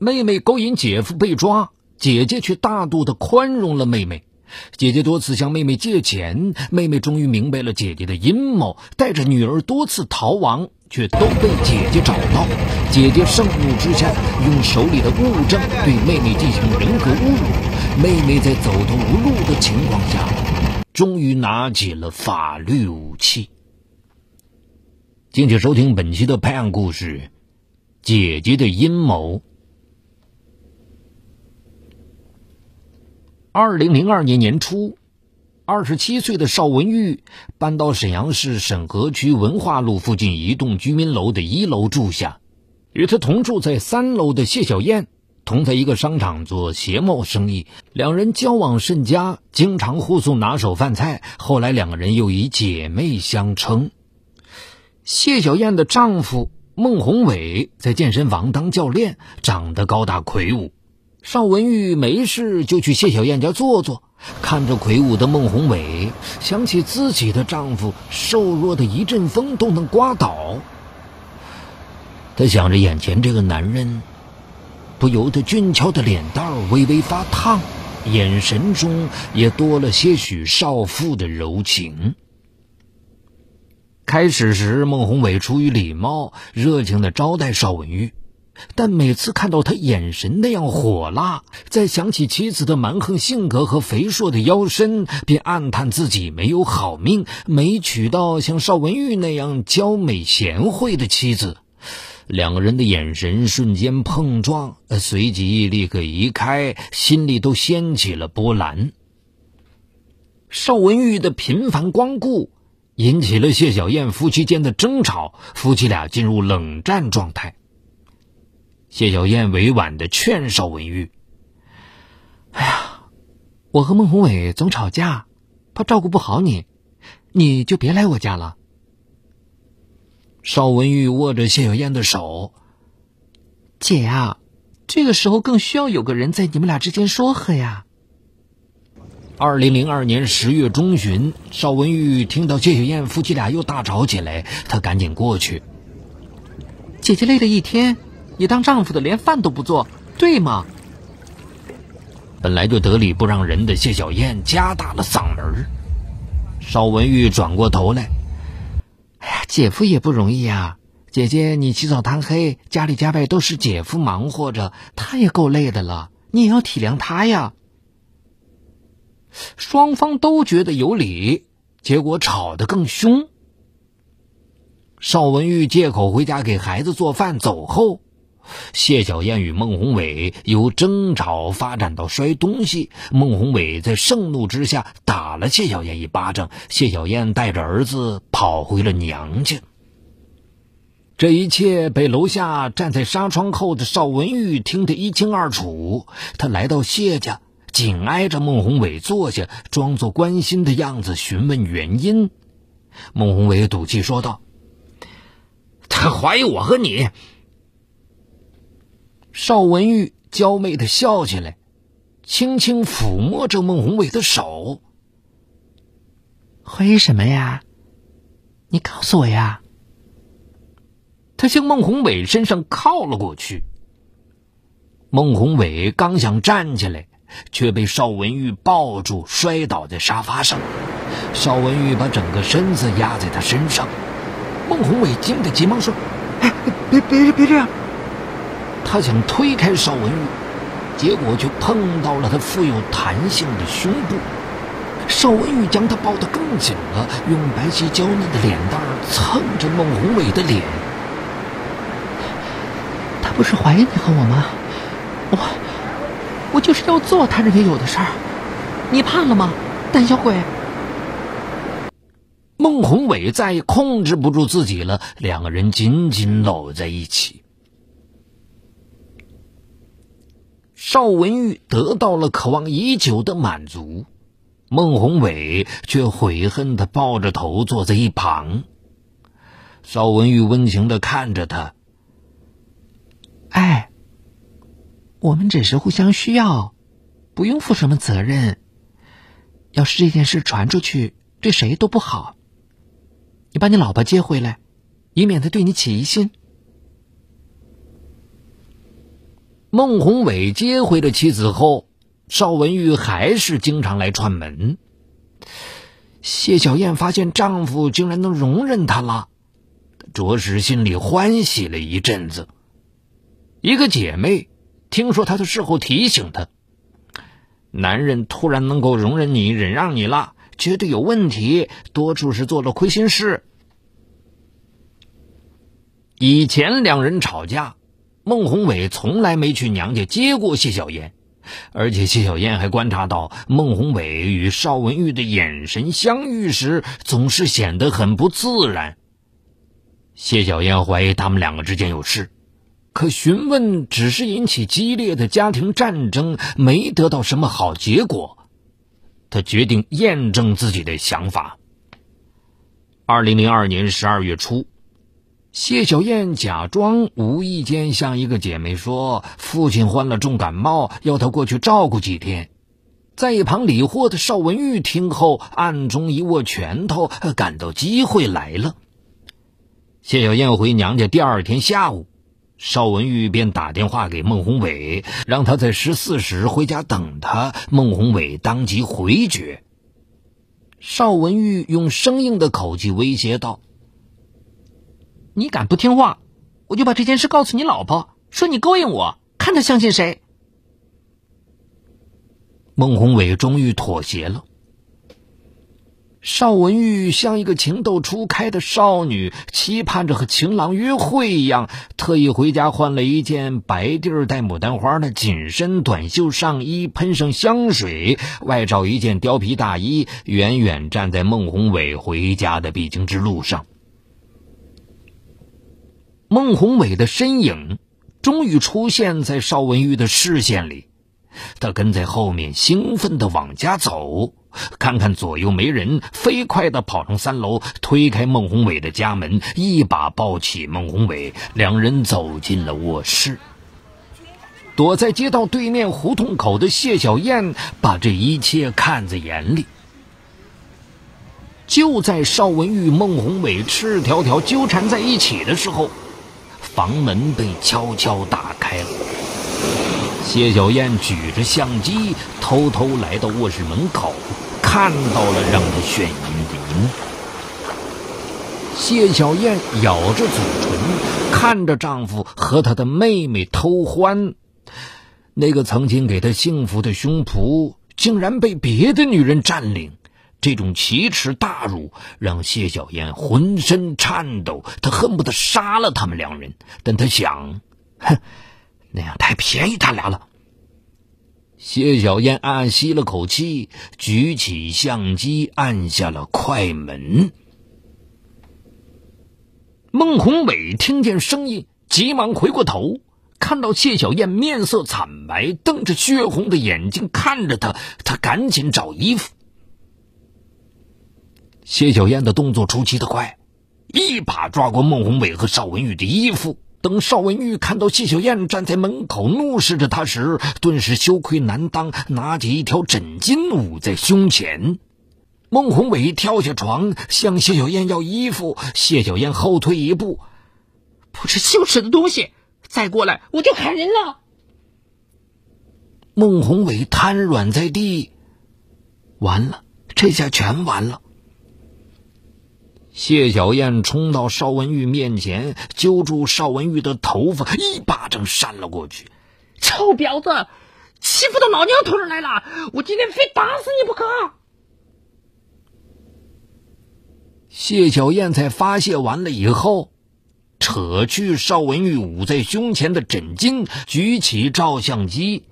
妹妹勾引姐夫被抓，姐姐却大度的宽容了妹妹。姐姐多次向妹妹借钱，妹妹终于明白了姐姐的阴谋，带着女儿多次逃亡，却都被姐姐找到。姐姐盛怒之下，用手里的物证对妹妹进行人格侮辱。妹妹在走投无路的情况下，终于拿起了法律武器。敬请收听本期的拍案故事，《姐姐的阴谋》。二零零二年年初，二十七岁的邵文玉搬到沈阳市沈河区文化路附近一栋居民楼的一楼住下。与她同住在三楼的谢小燕，同在一个商场做鞋帽生意，两人交往甚佳，经常互送拿手饭菜。后来，两个人又以姐妹相称。谢小燕的丈夫孟宏伟在健身房当教练，长得高大魁梧。邵文玉没事就去谢小燕家坐坐，看着魁梧的孟宏伟，想起自己的丈夫瘦弱的一阵风都能刮倒。她想着眼前这个男人，不由得俊俏的脸蛋微微发烫，眼神中也多了些许少妇的柔情。开始时，孟宏伟出于礼貌，热情的招待邵文玉。但每次看到他眼神那样火辣，再想起妻子的蛮横性格和肥硕的腰身，便暗叹自己没有好命，没娶到像邵文玉那样娇美贤惠的妻子。两个人的眼神瞬间碰撞，随即立刻移开，心里都掀起了波澜。邵文玉的频繁光顾，引起了谢小燕夫妻间的争吵，夫妻俩进入冷战状态。谢小燕委婉的劝邵文玉：“哎呀，我和孟宏伟总吵架，怕照顾不好你，你就别来我家了。”邵文玉握着谢小燕的手：“姐啊，这个时候更需要有个人在你们俩之间说和呀。”二零零二年十月中旬，邵文玉听到谢小燕夫妻俩又大吵起来，他赶紧过去：“姐姐累了一天。”你当丈夫的连饭都不做，对吗？本来就得理不让人，的谢小燕加大了嗓门。邵文玉转过头来：“哎呀，姐夫也不容易啊！姐姐你起早贪黑，家里家外都是姐夫忙活着，他也够累的了，你也要体谅他呀。”双方都觉得有理，结果吵得更凶。邵文玉借口回家给孩子做饭，走后。谢小燕与孟宏伟由争吵发展到摔东西，孟宏伟在盛怒之下打了谢小燕一巴掌，谢小燕带着儿子跑回了娘家。这一切被楼下站在纱窗后的邵文玉听得一清二楚。他来到谢家，紧挨着孟宏伟坐下，装作关心的样子询问原因。孟宏伟赌气说道：“他怀疑我和你。”邵文玉娇媚的笑起来，轻轻抚摸着孟宏伟的手。怀什么呀？你告诉我呀！他向孟宏伟身上靠了过去。孟宏伟刚想站起来，却被邵文玉抱住，摔倒在沙发上。邵文玉把整个身子压在他身上。孟宏伟惊得急忙说：“哎，别别别这样！”他想推开邵文玉，结果却碰到了他富有弹性的胸部。邵文玉将他抱得更紧了，用白皙娇嫩的脸蛋蹭着孟宏伟的脸。他不是怀疑你和我吗？我，我就是要做他认为有的事儿。你怕了吗？胆小鬼！孟宏伟再也控制不住自己了，两个人紧紧搂在一起。邵文玉得到了渴望已久的满足，孟宏伟却悔恨的抱着头坐在一旁。邵文玉温情的看着他：“哎，我们只是互相需要，不用负什么责任。要是这件事传出去，对谁都不好。你把你老婆接回来，以免她对你起疑心。”孟宏伟接回了妻子后，邵文玉还是经常来串门。谢小燕发现丈夫竟然能容忍她了，着实心里欢喜了一阵子。一个姐妹听说她的事后提醒她：“男人突然能够容忍你、忍让你了，绝对有问题，多处是做了亏心事。”以前两人吵架。孟宏伟从来没去娘家接过谢小燕，而且谢小燕还观察到孟宏伟与邵文玉的眼神相遇时总是显得很不自然。谢小燕怀疑他们两个之间有事，可询问只是引起激烈的家庭战争，没得到什么好结果。他决定验证自己的想法。二零零二年十二月初。谢小燕假装无意间向一个姐妹说：“父亲患了重感冒，要她过去照顾几天。”在一旁理货的邵文玉听后，暗中一握拳头，感到机会来了。谢小燕回娘家第二天下午，邵文玉便打电话给孟宏伟，让他在十四时回家等他。孟宏伟当即回绝。邵文玉用生硬的口气威胁道。你敢不听话，我就把这件事告诉你老婆，说你勾引我，看她相信谁。孟宏伟终于妥协了。邵文玉像一个情窦初开的少女，期盼着和情郎约会一样，特意回家换了一件白底儿带牡丹花的紧身短袖上衣，喷上香水，外罩一件貂皮大衣，远远站在孟宏伟回家的必经之路上。孟宏伟的身影终于出现在邵文玉的视线里，他跟在后面，兴奋地往家走。看看左右没人，飞快地跑上三楼，推开孟宏伟的家门，一把抱起孟宏伟，两人走进了卧室。躲在街道对面胡同口的谢小燕把这一切看在眼里。就在邵文玉、孟宏伟赤条条纠缠在一起的时候。房门被悄悄打开了，谢小燕举着相机偷偷来到卧室门口，看到了让人眩晕的一幕。谢小燕咬着嘴唇，看着丈夫和他的妹妹偷欢，那个曾经给她幸福的胸脯，竟然被别的女人占领。这种奇耻大辱让谢小燕浑身颤抖，她恨不得杀了他们两人。但她想，哼，那样太便宜他俩了。谢小燕暗暗吸了口气，举起相机，按下了快门。孟宏伟听见声音，急忙回过头，看到谢小燕面色惨白，瞪着血红的眼睛看着他，他赶紧找衣服。谢小燕的动作出奇的快，一把抓过孟宏伟和邵文玉的衣服。等邵文玉看到谢小燕站在门口怒视着他时，顿时羞愧难当，拿起一条枕巾捂在胸前。孟宏伟跳下床向谢小燕要衣服，谢小燕后退一步：“不知羞耻的东西，再过来我就喊人了。”孟宏伟瘫软在地，完了，这下全完了。谢小燕冲到邵文玉面前，揪住邵文玉的头发，一巴掌扇了过去。“臭婊子，欺负到老娘头上来了！我今天非打死你不可！”谢小燕在发泄完了以后，扯去邵文玉捂在胸前的枕巾，举起照相机：“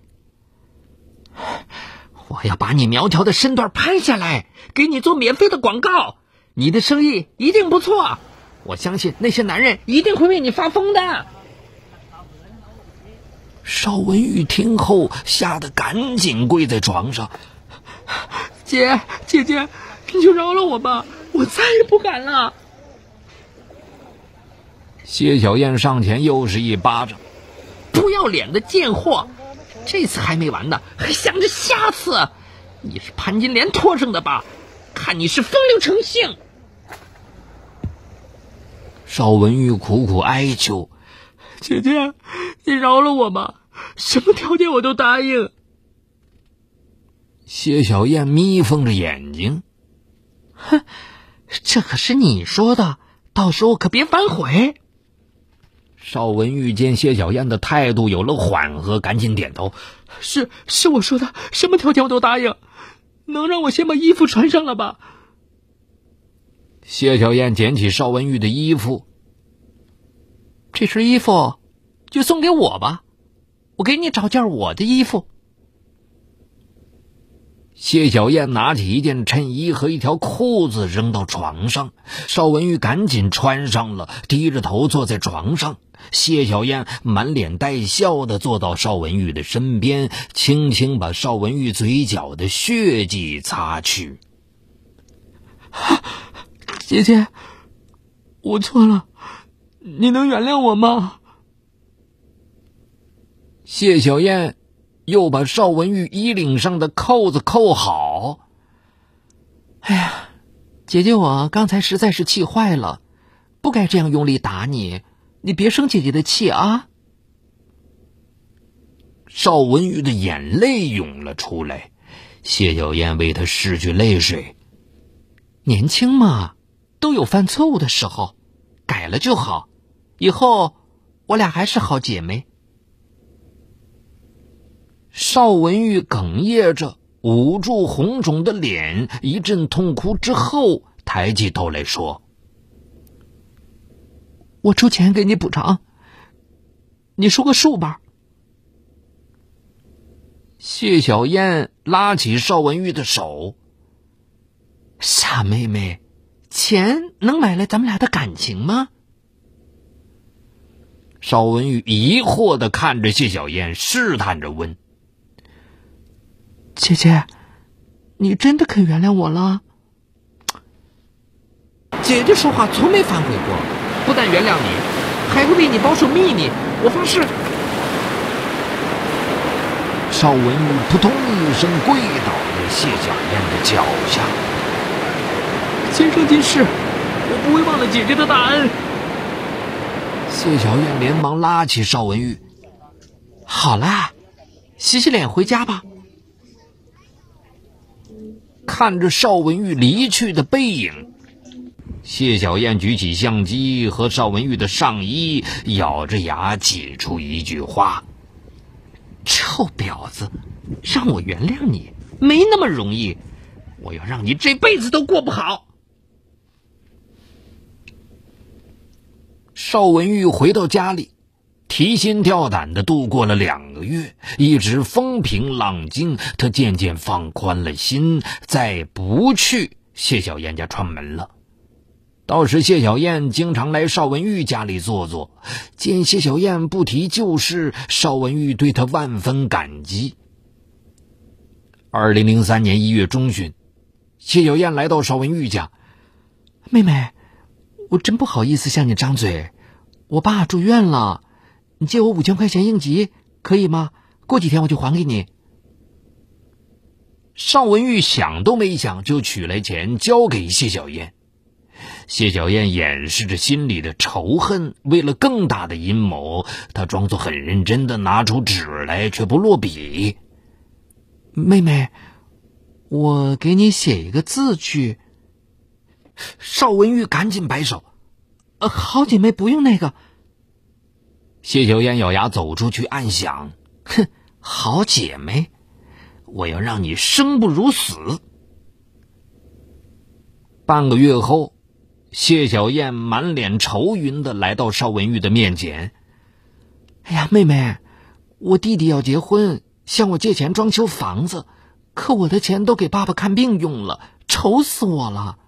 我要把你苗条的身段拍下来，给你做免费的广告。”你的生意一定不错，我相信那些男人一定会为你发疯的。邵文玉听后吓得赶紧跪在床上，姐姐姐，你就饶了我吧，我再也不敢了。谢小燕上前又是一巴掌，不要脸的贱货，这次还没完呢，还想着下次？你是潘金莲托生的吧？看你是风流成性！邵文玉苦苦哀求：“姐姐，你饶了我吧，什么条件我都答应。”谢小燕眯缝着眼睛：“哼，这可是你说的，到时候可别反悔。”邵文玉见谢小燕的态度有了缓和，赶紧点头：“是是，我说的，什么条件我都答应。能让我先把衣服穿上了吧？”谢小燕捡起邵文玉的衣服，这身衣服就送给我吧，我给你找件我的衣服。谢小燕拿起一件衬衣和一条裤子扔到床上，邵文玉赶紧穿上了，低着头坐在床上。谢小燕满脸带笑的坐到邵文玉的身边，轻轻把邵文玉嘴角的血迹擦去。姐姐，我错了，你能原谅我吗？谢小燕又把邵文玉衣领上的扣子扣好。哎呀，姐姐，我刚才实在是气坏了，不该这样用力打你，你别生姐姐的气啊。邵文玉的眼泪涌了出来，谢小燕为他拭去泪水。年轻嘛。都有犯错误的时候，改了就好。以后我俩还是好姐妹。邵文玉哽咽着，捂住红肿的脸，一阵痛哭之后，抬起头来说：“我出钱给你补偿，你说个数吧。”谢小燕拉起邵文玉的手：“傻妹妹。”钱能买来咱们俩的感情吗？邵文宇疑惑的看着谢小燕，试探着问：“姐姐，你真的肯原谅我了？”姐姐说话从没反悔过，不但原谅你，还会为你保守秘密。我发誓。邵文宇扑通一声跪倒在谢小燕的脚下。今生今世，我不会忘了姐姐的大恩。谢小燕连忙拉起邵文玉：“好啦，洗洗脸回家吧。”看着邵文玉离去的背影，谢小燕举起相机和邵文玉的上衣，咬着牙挤出一句话：“臭婊子，让我原谅你，没那么容易！我要让你这辈子都过不好。”邵文玉回到家里，提心吊胆的度过了两个月，一直风平浪静。他渐渐放宽了心，再不去谢小燕家串门了。倒是谢小燕经常来邵文玉家里坐坐，见谢小燕不提旧事，邵文玉对她万分感激。二零零三年一月中旬，谢小燕来到邵文玉家，妹妹。我真不好意思向你张嘴，我爸住院了，你借我五千块钱应急可以吗？过几天我就还给你。邵文玉想都没想就取来钱交给谢小燕，谢小燕掩饰着心里的仇恨，为了更大的阴谋，她装作很认真的拿出纸来，却不落笔。妹妹，我给你写一个字去。邵文玉赶紧摆手：“好姐妹，不用那个。”谢小燕咬牙走出去，暗想：“哼，好姐妹，我要让你生不如死。”半个月后，谢小燕满脸愁云的来到邵文玉的面前：“哎呀，妹妹，我弟弟要结婚，向我借钱装修房子，可我的钱都给爸爸看病用了，愁死我了。”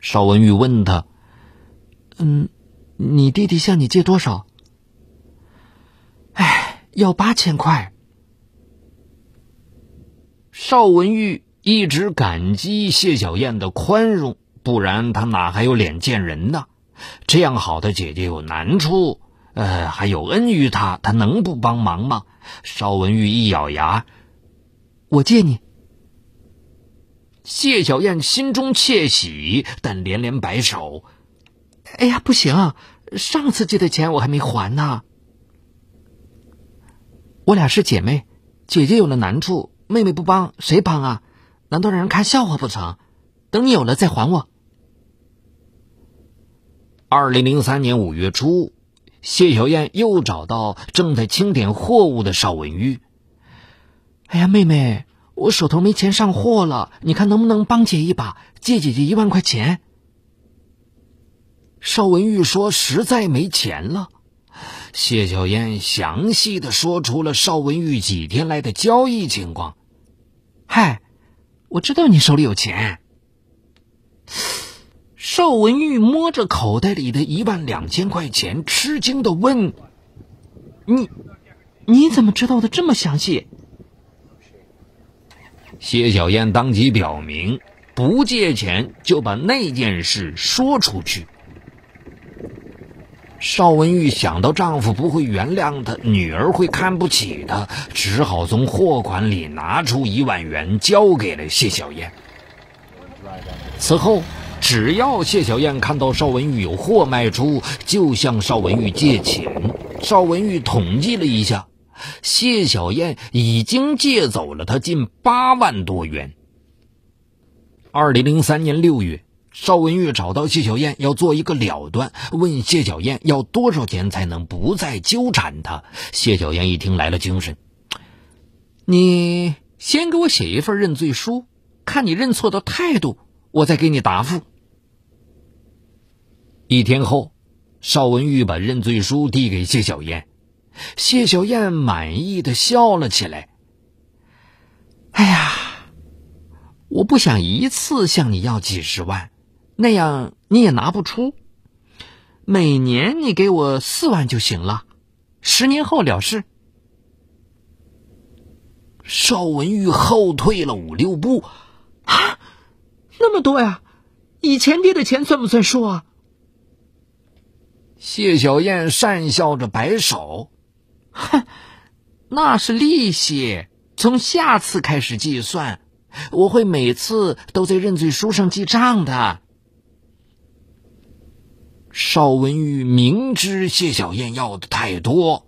邵文玉问他：“嗯，你弟弟向你借多少？”“哎，要八千块。”邵文玉一直感激谢小燕的宽容，不然他哪还有脸见人呢？这样好的姐姐有难处，呃，还有恩于他，他能不帮忙吗？邵文玉一咬牙：“我借你。”谢小燕心中窃喜，但连连摆手：“哎呀，不行！上次借的钱我还没还呢。我俩是姐妹，姐姐有了难处，妹妹不帮谁帮啊？难道让人看笑话不成？等你有了再还我。”二零零三年五月初，谢小燕又找到正在清点货物的邵文玉：“哎呀，妹妹。”我手头没钱上货了，你看能不能帮姐一把，借姐姐一万块钱？邵文玉说：“实在没钱了。”谢小燕详细的说出了邵文玉几天来的交易情况。嗨，我知道你手里有钱。邵文玉摸着口袋里的一万两千块钱，吃惊的问：“你，你怎么知道的这么详细？”谢小燕当即表明，不借钱就把那件事说出去。邵文玉想到丈夫不会原谅她，女儿会看不起她，只好从货款里拿出一万元交给了谢小燕。此后，只要谢小燕看到邵文玉有货卖出，就向邵文玉借钱。邵文玉统计了一下。谢小燕已经借走了他近八万多元。二零零三年六月，邵文玉找到谢小燕，要做一个了断，问谢小燕要多少钱才能不再纠缠他。谢小燕一听来了精神：“你先给我写一份认罪书，看你认错的态度，我再给你答复。”一天后，邵文玉把认罪书递给谢小燕。谢小燕满意的笑了起来。哎呀，我不想一次向你要几十万，那样你也拿不出。每年你给我四万就行了，十年后了事。邵文玉后退了五六步，啊，那么多呀？以前爹的钱算不算数啊？谢小燕讪笑着摆手。哼，那是利息，从下次开始计算。我会每次都在认罪书上记账的。邵文玉明知谢小燕要的太多，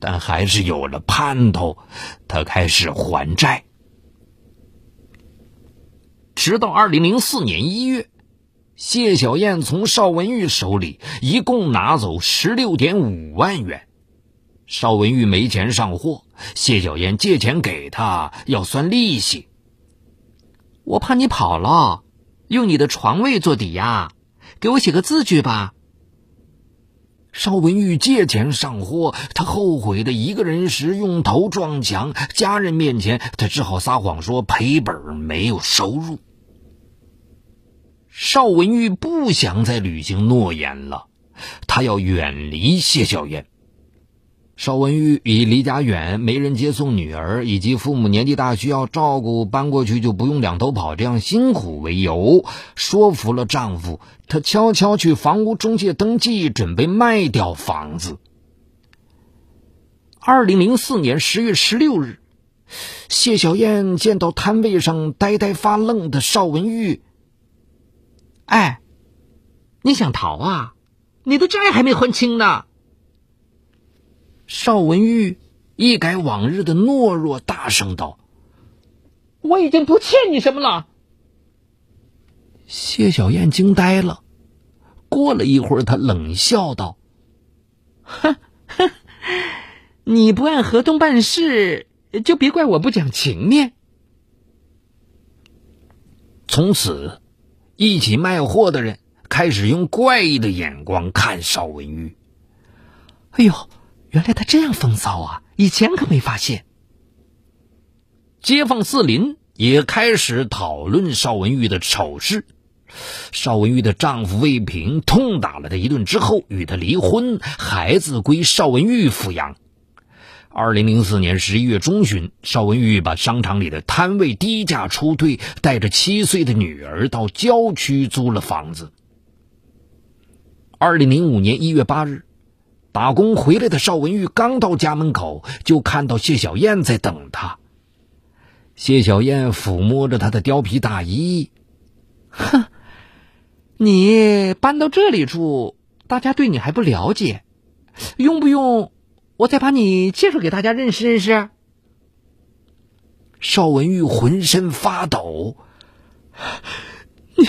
但还是有了盼头，他开始还债。直到二零零四年一月，谢小燕从邵文玉手里一共拿走十六点五万元。邵文玉没钱上货，谢小燕借钱给他要算利息。我怕你跑了，用你的床位做抵押，给我写个字据吧。邵文玉借钱上货，他后悔的一个人时用头撞墙。家人面前，他只好撒谎说赔本没有收入。邵文玉不想再履行诺言了，他要远离谢小燕。邵文玉以离家远、没人接送女儿，以及父母年纪大需要照顾，搬过去就不用两头跑，这样辛苦为由，说服了丈夫。她悄悄去房屋中介登记，准备卖掉房子。二零零四年十月十六日，谢小燕见到摊位上呆呆发愣的邵文玉，哎，你想逃啊？你的债还没还清呢。邵文玉一改往日的懦弱，大声道：“我已经不欠你什么了。”谢小燕惊呆了。过了一会儿，她冷笑道：“哼哼，你不按合同办事，就别怪我不讲情面。”从此，一起卖货的人开始用怪异的眼光看邵文玉。哎呦！原来他这样风骚啊！以前可没发现。街坊四邻也开始讨论邵文玉的丑事。邵文玉的丈夫魏平痛打了她一顿之后，与她离婚，孩子归邵文玉抚养。二零零四年十一月中旬，邵文玉把商场里的摊位低价出兑，带着七岁的女儿到郊区租了房子。二零零五年一月八日。打工回来的邵文玉刚到家门口，就看到谢小燕在等他。谢小燕抚摸着他的貂皮大衣，哼，你搬到这里住，大家对你还不了解，用不用我再把你介绍给大家认识认识？邵文玉浑身发抖，你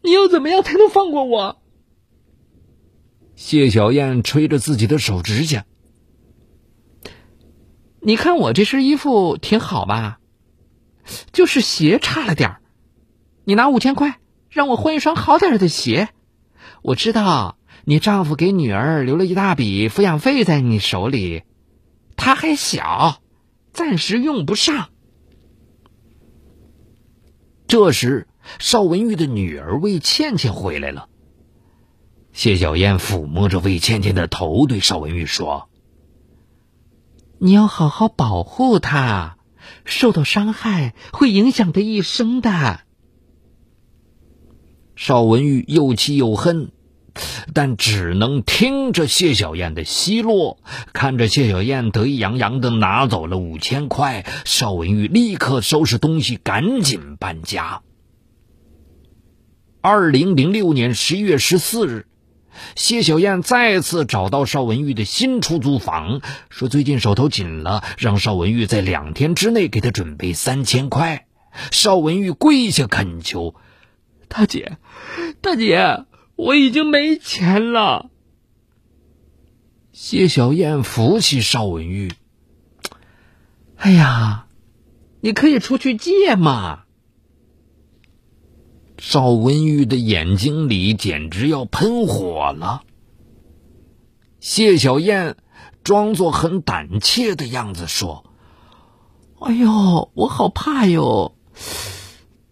你要怎么样才能放过我？谢小燕吹着自己的手指甲。你看我这身衣服挺好吧，就是鞋差了点儿。你拿五千块让我换一双好点儿的鞋。我知道你丈夫给女儿留了一大笔抚养费在你手里，他还小，暂时用不上。这时，邵文玉的女儿魏倩倩回来了。谢小燕抚摸着魏倩倩的头，对邵文玉说：“你要好好保护她，受到伤害会影响她一生的。”邵文玉又气又恨，但只能听着谢小燕的奚落，看着谢小燕得意洋洋的拿走了五千块。邵文玉立刻收拾东西，赶紧搬家。二零零六年十一月十四日。谢小燕再次找到邵文玉的新出租房，说：“最近手头紧了，让邵文玉在两天之内给他准备三千块。”邵文玉跪下恳求：“大姐，大姐，我已经没钱了。”谢小燕扶起邵文玉：“哎呀，你可以出去借嘛。”赵文玉的眼睛里简直要喷火了。谢小燕装作很胆怯的样子说：“哎呦，我好怕哟！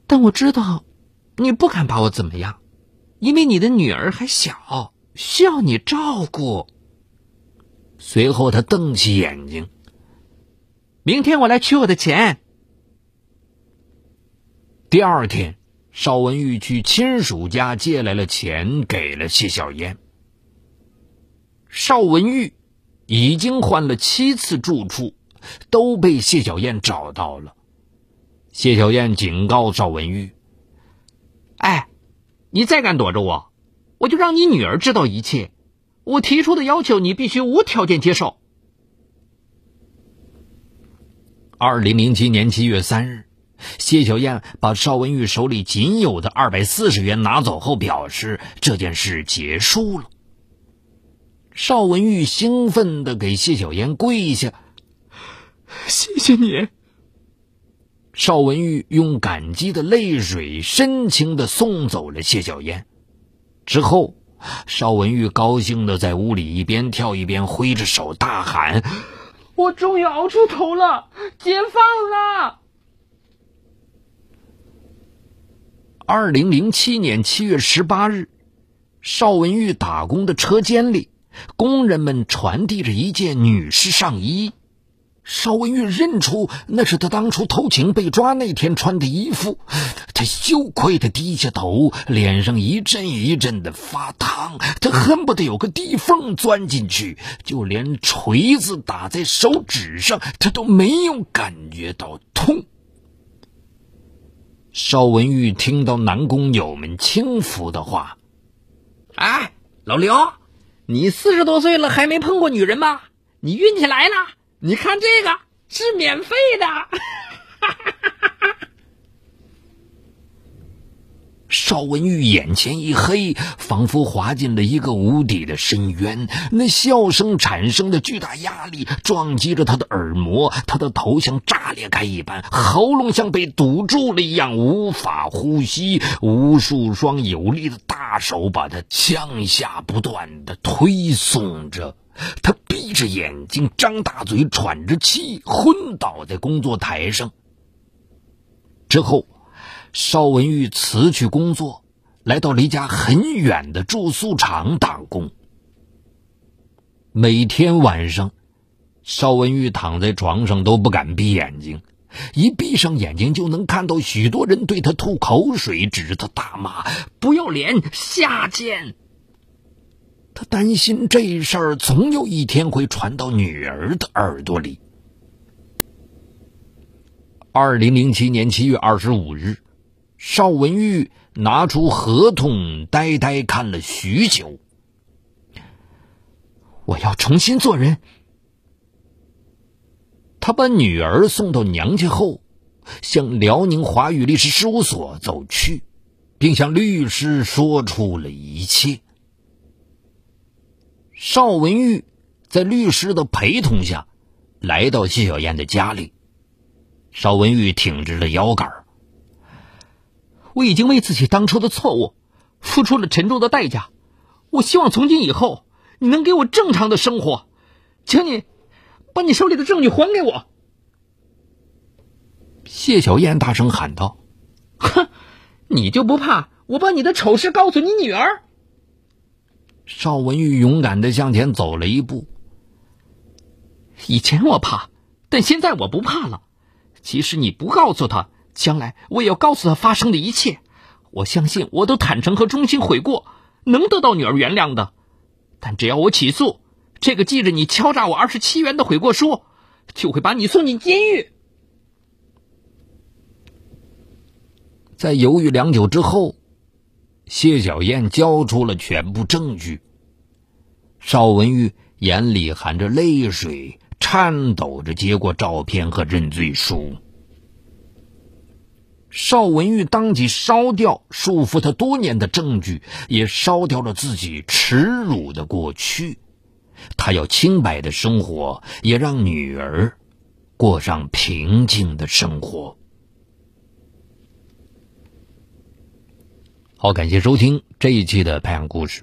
但我知道，你不敢把我怎么样，因为你的女儿还小，需要你照顾。”随后，他瞪起眼睛：“明天我来取我的钱。”第二天。邵文玉去亲属家借来了钱，给了谢小燕。邵文玉已经换了七次住处，都被谢小燕找到了。谢小燕警告邵文玉：“哎，你再敢躲着我，我就让你女儿知道一切。我提出的要求，你必须无条件接受。”二零零七年七月三日。谢小燕把邵文玉手里仅有的二百四十元拿走后，表示这件事结束了。邵文玉兴奋的给谢小燕跪下：“谢谢你！”邵文玉用感激的泪水，深情的送走了谢小燕。之后，邵文玉高兴的在屋里一边跳一边挥着手大喊：“我终于熬出头了，解放了！”二零零七年七月十八日，邵文玉打工的车间里，工人们传递着一件女士上衣。邵文玉认出那是他当初偷情被抓那天穿的衣服。他羞愧的低下头，脸上一阵一阵的发烫。他恨不得有个地缝钻进去，就连锤子打在手指上，他都没有感觉到痛。邵文玉听到男工友们轻浮的话，哎，老刘，你四十多岁了还没碰过女人吗？你运气来了，你看这个是免费的。邵文玉眼前一黑，仿佛滑进了一个无底的深渊。那笑声产生的巨大压力撞击着他的耳膜，他的头像炸裂开一般，喉咙像被堵住了一样无法呼吸。无数双有力的大手把他向下不断的推送着，他闭着眼睛，张大嘴喘着气，昏倒在工作台上。之后。邵文玉辞去工作，来到离家很远的住宿厂打工。每天晚上，邵文玉躺在床上都不敢闭眼睛，一闭上眼睛就能看到许多人对他吐口水，指着他大骂“不要脸、下贱”。他担心这事儿总有一天会传到女儿的耳朵里。二零零七年七月二十五日。邵文玉拿出合同，呆呆看了许久。我要重新做人。他把女儿送到娘家后，向辽宁华宇律师事务所走去，并向律师说出了一切。邵文玉在律师的陪同下，来到谢小燕的家里。邵文玉挺直了腰杆儿。我已经为自己当初的错误付出了沉重的代价，我希望从今以后你能给我正常的生活，请你把你手里的证据还给我。”谢小燕大声喊道，“哼，你就不怕我把你的丑事告诉你女儿？”邵文玉勇敢的向前走了一步。以前我怕，但现在我不怕了，即使你不告诉他。将来我也要告诉他发生的一切。我相信我都坦诚和衷心悔过，能得到女儿原谅的。但只要我起诉，这个记着你敲诈我二十七元的悔过书，就会把你送进监狱。在犹豫良久之后，谢小燕交出了全部证据。邵文玉眼里含着泪水，颤抖着接过照片和认罪书。邵文玉当即烧掉束缚他多年的证据，也烧掉了自己耻辱的过去。他要清白的生活，也让女儿过上平静的生活。好，感谢收听这一期的《太阳故事》。